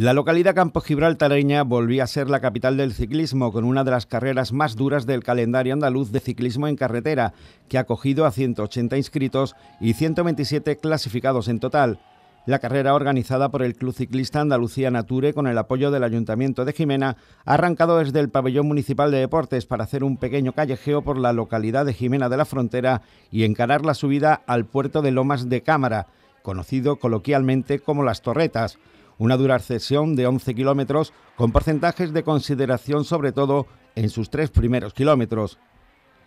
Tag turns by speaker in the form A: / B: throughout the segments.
A: La localidad Campo Gibraltareña volvía a ser la capital del ciclismo con una de las carreras más duras del calendario andaluz de ciclismo en carretera, que ha acogido a 180 inscritos y 127 clasificados en total. La carrera organizada por el Club Ciclista Andalucía Nature con el apoyo del Ayuntamiento de Jimena ha arrancado desde el Pabellón Municipal de Deportes para hacer un pequeño callejeo por la localidad de Jimena de la Frontera y encarar la subida al puerto de Lomas de Cámara, conocido coloquialmente como Las Torretas una dura ascensión de 11 kilómetros con porcentajes de consideración sobre todo en sus tres primeros kilómetros.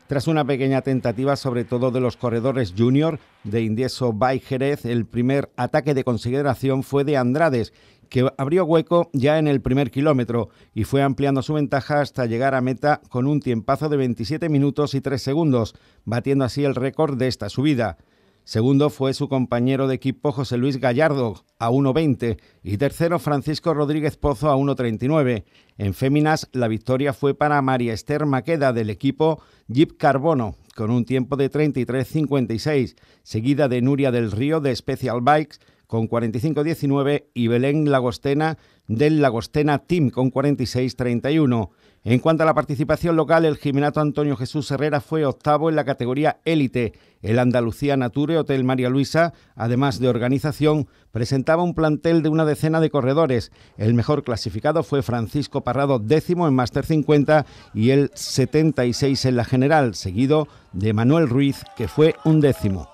A: Tras una pequeña tentativa sobre todo de los corredores junior de Indieso by Jerez, el primer ataque de consideración fue de Andrades, que abrió hueco ya en el primer kilómetro y fue ampliando su ventaja hasta llegar a meta con un tiempazo de 27 minutos y 3 segundos, batiendo así el récord de esta subida. Segundo fue su compañero de equipo José Luis Gallardo a 1.20 y tercero Francisco Rodríguez Pozo a 1.39. En féminas la victoria fue para María Esther Maqueda del equipo Jeep Carbono con un tiempo de 33.56, seguida de Nuria del Río de Special Bikes con 45-19 y Belén Lagostena del Lagostena Team con 46-31. En cuanto a la participación local, el Jimenato Antonio Jesús Herrera fue octavo en la categoría élite. El Andalucía Nature Hotel María Luisa, además de organización, presentaba un plantel de una decena de corredores. El mejor clasificado fue Francisco Parrado, décimo en Master 50 y el 76 en la general, seguido de Manuel Ruiz, que fue un décimo.